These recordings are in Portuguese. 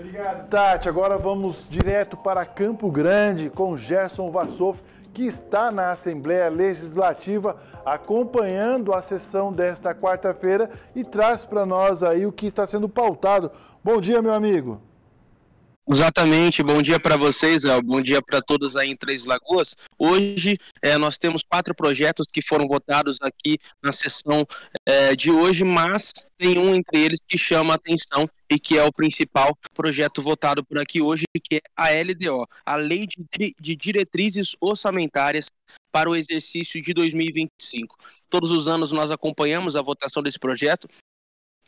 Obrigado. Tati, agora vamos direto para Campo Grande com Gerson Vassouf, que está na Assembleia Legislativa acompanhando a sessão desta quarta-feira e traz para nós aí o que está sendo pautado. Bom dia, meu amigo. Exatamente, bom dia para vocês, bom dia para todos aí em Três Lagoas. Hoje é, nós temos quatro projetos que foram votados aqui na sessão é, de hoje, mas tem um entre eles que chama a atenção e que é o principal projeto votado por aqui hoje, que é a LDO, a Lei de, de Diretrizes Orçamentárias para o Exercício de 2025. Todos os anos nós acompanhamos a votação desse projeto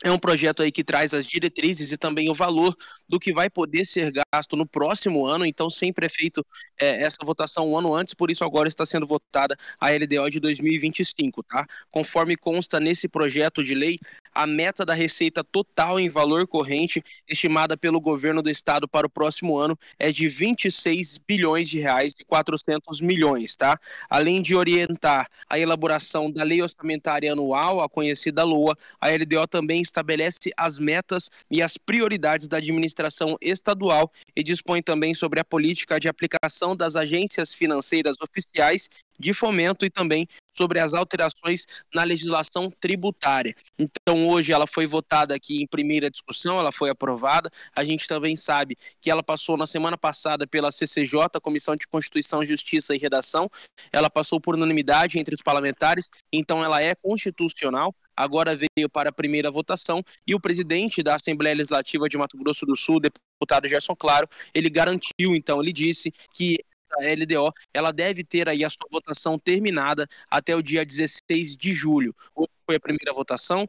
é um projeto aí que traz as diretrizes e também o valor do que vai poder ser gasto no próximo ano, então sempre é feito é, essa votação um ano antes, por isso agora está sendo votada a LDO de 2025, tá? Conforme consta nesse projeto de lei, a meta da receita total em valor corrente estimada pelo governo do estado para o próximo ano é de 26 bilhões de reais e 400 milhões, tá? Além de orientar a elaboração da lei orçamentária anual, a conhecida LOA, a LDO também estabelece as metas e as prioridades da administração estadual e dispõe também sobre a política de aplicação das agências financeiras oficiais de fomento e também sobre as alterações na legislação tributária. Então, hoje ela foi votada aqui em primeira discussão, ela foi aprovada. A gente também sabe que ela passou na semana passada pela CCJ, Comissão de Constituição, Justiça e Redação. Ela passou por unanimidade entre os parlamentares, então ela é constitucional agora veio para a primeira votação e o presidente da Assembleia Legislativa de Mato Grosso do Sul, deputado Gerson Claro, ele garantiu, então, ele disse que a LDO, ela deve ter aí a sua votação terminada até o dia 16 de julho. Hoje foi a primeira votação,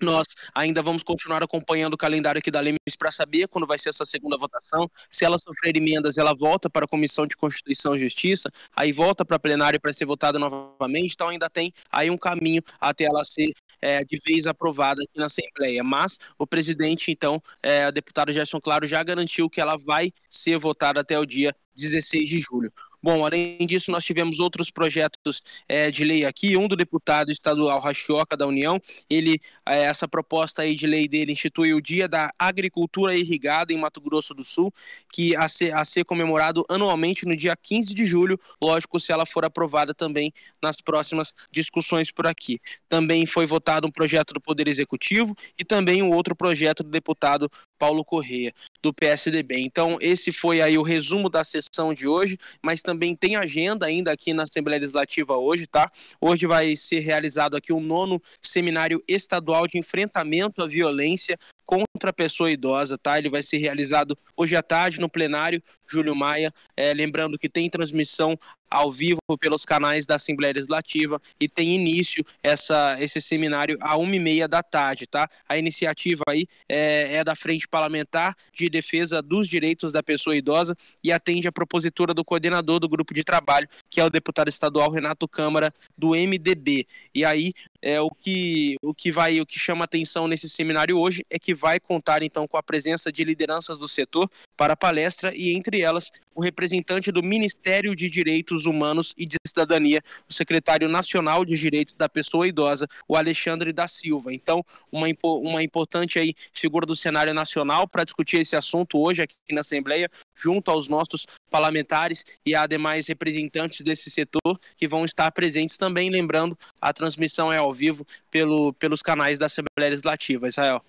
nós ainda vamos continuar acompanhando o calendário aqui da Lemes para saber quando vai ser essa segunda votação. Se ela sofrer emendas, ela volta para a Comissão de Constituição e Justiça, aí volta para a plenária para ser votada novamente. Então ainda tem aí um caminho até ela ser é, de vez aprovada aqui na Assembleia. Mas o presidente, então, é, o deputado Gerson Claro, já garantiu que ela vai ser votada até o dia 16 de julho. Bom, além disso, nós tivemos outros projetos é, de lei aqui. Um do deputado estadual Rachioca da União, ele é, essa proposta aí de lei dele institui o Dia da Agricultura Irrigada em Mato Grosso do Sul, que a ser, a ser comemorado anualmente no dia 15 de julho. Lógico, se ela for aprovada também nas próximas discussões por aqui. Também foi votado um projeto do Poder Executivo e também um outro projeto do deputado Paulo Correia do PSDB. Então, esse foi aí o resumo da sessão de hoje, mas também tem agenda ainda aqui na Assembleia Legislativa hoje, tá? Hoje vai ser realizado aqui o nono seminário estadual de enfrentamento à violência contra a pessoa idosa, tá? Ele vai ser realizado hoje à tarde no plenário Júlio Maia. É, lembrando que tem transmissão ao vivo pelos canais da Assembleia Legislativa e tem início essa, esse seminário a uma e meia da tarde, tá? A iniciativa aí é, é, da Frente Parlamentar de Defesa dos Direitos da Pessoa Idosa e atende a propositura do coordenador do grupo de trabalho, que é o deputado estadual Renato Câmara, do MDB. E aí é, o, que, o que vai o que chama atenção nesse seminário hoje é que vai contar então com a presença de lideranças do setor para a palestra e entre elas o representante do Ministério de Direitos Humanos e de Cidadania, o secretário nacional de Direitos da Pessoa Idosa, o Alexandre da Silva. Então, uma, uma importante aí figura do cenário nacional para discutir esse assunto hoje aqui na Assembleia, junto aos nossos parlamentares e a demais representantes desse setor que vão estar presentes também. Lembrando, a transmissão é ao vivo pelo, pelos canais da Assembleia Legislativa. Israel.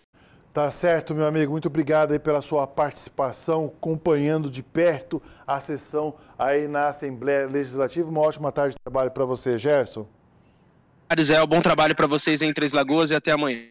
Tá certo, meu amigo. Muito obrigado aí pela sua participação, acompanhando de perto a sessão aí na Assembleia Legislativa. Uma ótima tarde de trabalho para você, Gerson. Zé, bom trabalho para vocês em Três Lagoas e até amanhã.